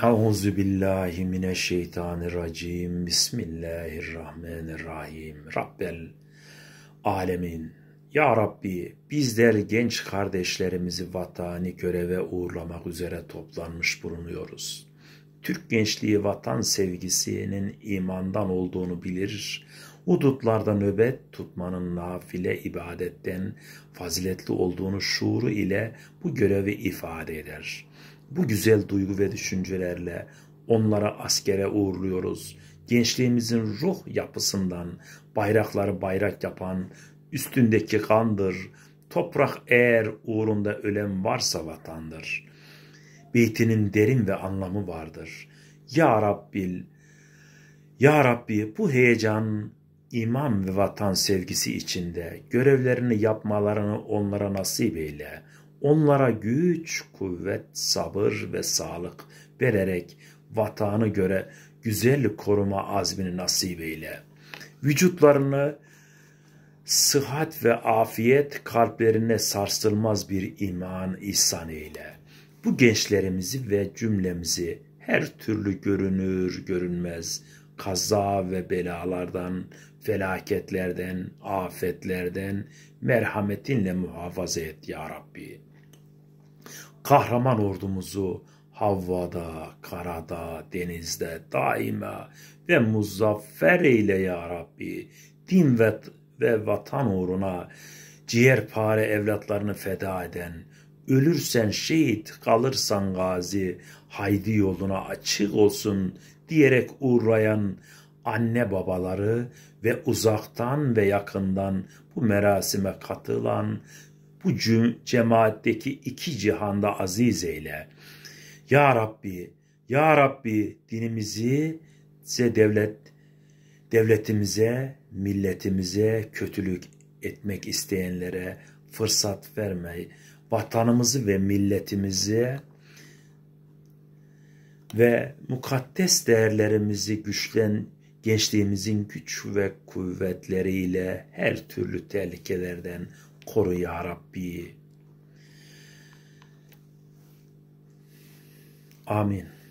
Euzu billahi mineşşeytanirracim. Bismillahirrahmanirrahim. Rabbel alemin. Ya Rabbi bizler genç kardeşlerimizi vatani göreve uğurlamak üzere toplanmış bulunuyoruz. Türk gençliği vatan sevgisinin imandan olduğunu bilir. Hudutlarda nöbet tutmanın nafile ibadetten faziletli olduğunu şuuru ile bu görevi ifade eder. Bu güzel duygu ve düşüncelerle onlara askere uğurluyoruz. Gençliğimizin ruh yapısından bayrakları bayrak yapan, üstündeki kandır. Toprak eğer uğrunda ölen varsa vatandır. Beytinin derin ve anlamı vardır. Ya Rabbi, Ya Rabbi bu heyecan imam ve vatan sevgisi içinde görevlerini yapmalarını onlara nasip eyle.'' onlara güç, kuvvet, sabır ve sağlık vererek vatanı göre güzel koruma azmini nasip eyle. Vücutlarını sıhhat ve afiyet kalplerine sarsılmaz bir iman ihsan eyle. Bu gençlerimizi ve cümlemizi her türlü görünür görünmez kaza ve belalardan, felaketlerden, afetlerden merhametinle muhafaza et ya Rabbi.'' kahraman ordumuzu havada, karada, denizde daima ve muzaffer eyle ya Rabbi. Din ve, ve vatan uğruna ciğerpare evlatlarını feda eden, ölürsen şehit, kalırsan gazi, haydi yoluna açık olsun diyerek uğrayan anne babaları ve uzaktan ve yakından bu merasime katılan bu cemaatteki iki cihanda aziz eyle. Ya Rabbi, Ya Rabbi dinimizi size devlet, devletimize, milletimize kötülük etmek isteyenlere fırsat verme. Vatanımızı ve milletimizi ve mukaddes değerlerimizi güçlen, gençliğimizin güç ve kuvvetleriyle her türlü tehlikelerden koru ya Rabbi. Amin.